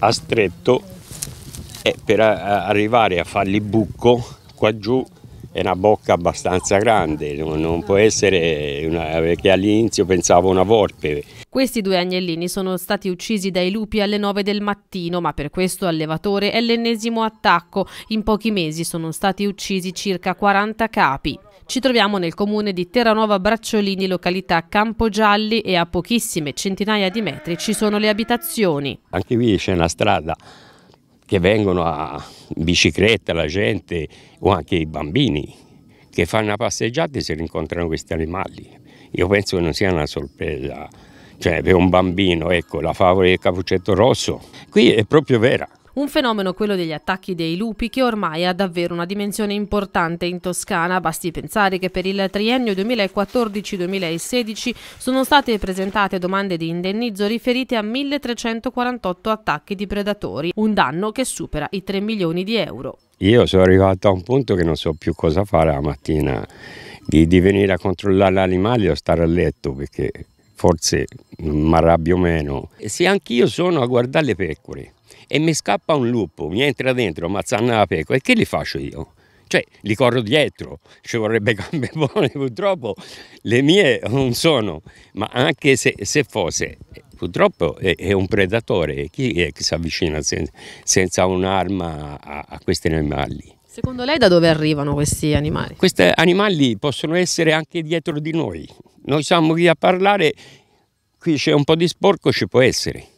a stretto e per arrivare a fargli buco qua giù è una bocca abbastanza grande, non può essere una, perché all'inizio pensavo una volpe. Questi due agnellini sono stati uccisi dai lupi alle 9 del mattino, ma per questo allevatore è l'ennesimo attacco. In pochi mesi sono stati uccisi circa 40 capi. Ci troviamo nel comune di Terranova Bracciolini, località Campogialli e a pochissime centinaia di metri ci sono le abitazioni. Anche qui c'è una strada che vengono a bicicletta la gente o anche i bambini che fanno una passeggiata e si rincontrano questi animali. Io penso che non sia una sorpresa, cioè per un bambino, ecco, la favola del cappuccetto rosso, qui è proprio vera. Un fenomeno quello degli attacchi dei lupi che ormai ha davvero una dimensione importante in Toscana, basti pensare che per il triennio 2014-2016 sono state presentate domande di indennizzo riferite a 1348 attacchi di predatori, un danno che supera i 3 milioni di euro. Io sono arrivato a un punto che non so più cosa fare la mattina, di, di venire a controllare l'animale o stare a letto perché forse mi arrabbio meno. E se anch'io sono a guardare le pecore, e mi scappa un lupo, mi entra dentro, mazzanna la pecora, e che li faccio io? Cioè, li corro dietro, ci vorrebbe gambe buone, purtroppo le mie non sono, ma anche se, se fosse, purtroppo è, è, un predatore, chi è che si avvicina senza, senza un'arma a, a questi animali? Secondo lei da dove arrivano questi animali? Questi animali possono essere anche dietro di noi. Noi siamo qui a parlare, qui c'è un po' di sporco, ci può essere.